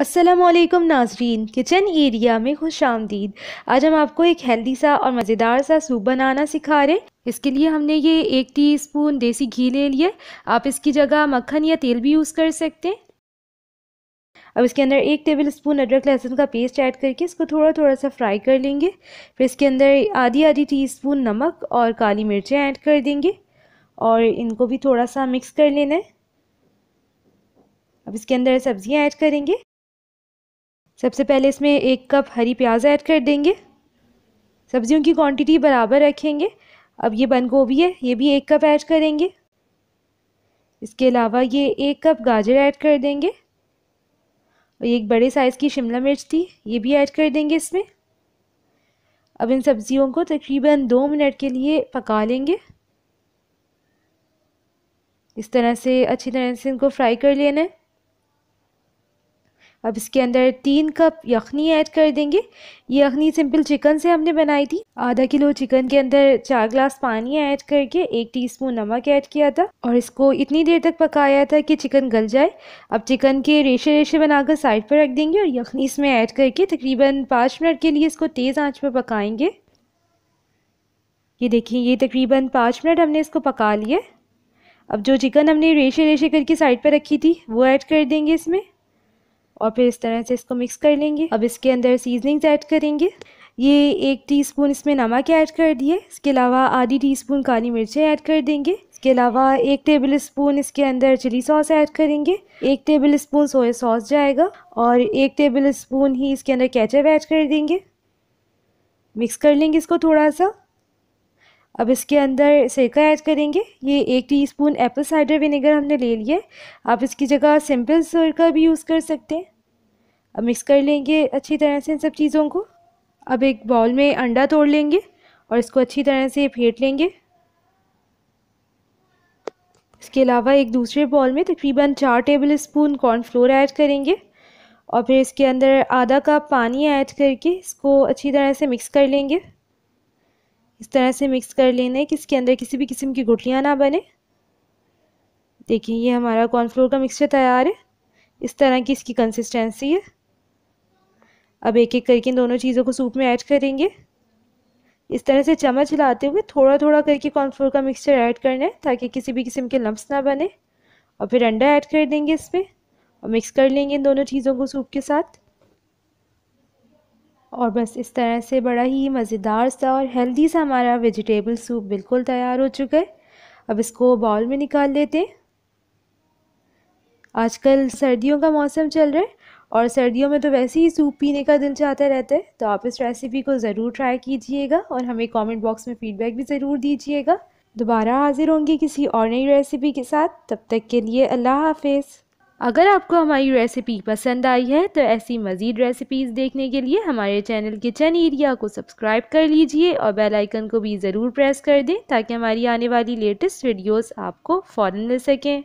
असलम नाजरीन kitchen area में खुश आमदीद आज हम आपको एक हेल्दी सा और मज़ेदार सा सूप बनाना सिखा रहे इसके लिए हमने ये एक टीस्पून देसी घी ले लिया आप इसकी जगह मक्खन या तेल भी यूज़ कर सकते हैं अब इसके अंदर एक टेबल स्पून अदरक लहसुन का पेस्ट ऐड करके इसको थोड़ा थोड़ा सा फ्राई कर लेंगे फिर इसके अंदर आधी आधी स्पून नमक और काली मिर्चें ऐड कर देंगे और इनको भी थोड़ा सा मिक्स कर लेना है अब इसके अंदर सब्ज़ियाँ ऐड करेंगे सबसे पहले इसमें एक कप हरी प्याज ऐड कर देंगे सब्जियों की क्वांटिटी बराबर रखेंगे अब ये बंद गोभी है ये भी एक कप ऐड करेंगे इसके अलावा ये एक कप गाजर ऐड कर देंगे और एक बड़े साइज़ की शिमला मिर्च थी ये भी ऐड कर देंगे इसमें अब इन सब्ज़ियों को तकरीबन दो मिनट के लिए पका लेंगे इस तरह से अच्छी तरह से इनको फ्राई कर लेना है अब इसके अंदर तीन कप यखनी ऐड कर देंगे ये यखनी सिंपल चिकन से हमने बनाई थी आधा किलो चिकन के अंदर चार ग्लास पानी ऐड करके एक टीस्पून नमक ऐड किया था और इसको इतनी देर तक पकाया था कि चिकन गल जाए अब चिकन के रेशे रेशे बनाकर साइड पर रख देंगे और यखनी इसमें ऐड करके तकरीबन पाँच मिनट के लिए इसको तेज़ आँच पर पकाएँगे ये देखिए ये तकरीबन पाँच मिनट हमने इसको पका लिया अब जो चिकन हमने रेशे रेशे करके साइड पर रखी थी वो ऐड कर देंगे इसमें और फिर इस तरह से इसको मिक्स कर लेंगे अब इसके अंदर सीजनिंग्स ऐड करेंगे ये एक टीस्पून इसमें नमक ऐड कर दिए इसके अलावा आधी टीस्पून काली मिर्चें ऐड कर देंगे इसके अलावा एक टेबल स्पून इसके अंदर चिली सॉस ऐड करेंगे एक टेबल स्पून सोया सॉस जाएगा और एक टेबल स्पून ही इसके अंदर कैचअप ऐड कर देंगे मिक्स कर लेंगे इसको थोड़ा सा अब इसके अंदर सिरका ऐड करेंगे ये एक टीस्पून एप्पल साइडर विनेगर हमने ले लिया है आप इसकी जगह सिंपल सिरका भी यूज़ कर सकते हैं अब मिक्स कर लेंगे अच्छी तरह से इन सब चीज़ों को अब एक बाउल में अंडा तोड़ लेंगे और इसको अच्छी तरह से फेंट लेंगे इसके अलावा एक दूसरे बॉल में तकरीबन चार टेबल स्पून कॉर्नफ्लोर ऐड करेंगे और फिर इसके अंदर आधा कप पानी ऐड करके इसको अच्छी तरह से मिक्स कर लेंगे इस तरह से मिक्स कर लेना है कि इसके अंदर किसी भी किस्म की गुटलियाँ ना बने देखिए ये हमारा कॉर्नफ्लोर का मिक्सचर तैयार है इस तरह की इसकी कंसिस्टेंसी है अब एक एक करके इन दोनों चीज़ों को सूप में ऐड करेंगे इस तरह से चम्मच हिलाते हुए थोड़ा थोड़ा करके कॉर्नफ्लोर का मिक्सचर ऐड करना है ताकि किसी भी किस्म के लम्ब ना बने और फिर अंडा ऐड कर देंगे इसमें और मिक्स कर लेंगे इन दोनों चीज़ों को सूप के साथ और बस इस तरह से बड़ा ही मज़ेदार सा और हेल्दी सा हमारा वेजिटेबल सूप बिल्कुल तैयार हो चुका है अब इसको बाउल में निकाल लेते हैं आजकल सर्दियों का मौसम चल रहा है और सर्दियों में तो वैसे ही सूप पीने का दिल चाहता रहता है तो आप इस रेसिपी को ज़रूर ट्राई कीजिएगा और हमें कमेंट बॉक्स में फ़ीडबैक भी ज़रूर दीजिएगा दोबारा हाजिर होंगे किसी और नई रेसिपी के साथ तब तक के लिए अल्लाह हाफिज़ अगर आपको हमारी रेसिपी पसंद आई है तो ऐसी मज़ीद रेसिपीज़ देखने के लिए हमारे चैनल किचन एरिया को सब्सक्राइब कर लीजिए और बेल आइकन को भी ज़रूर प्रेस कर दें ताकि हमारी आने वाली लेटेस्ट वीडियोस आपको फ़ौरन मिल सकें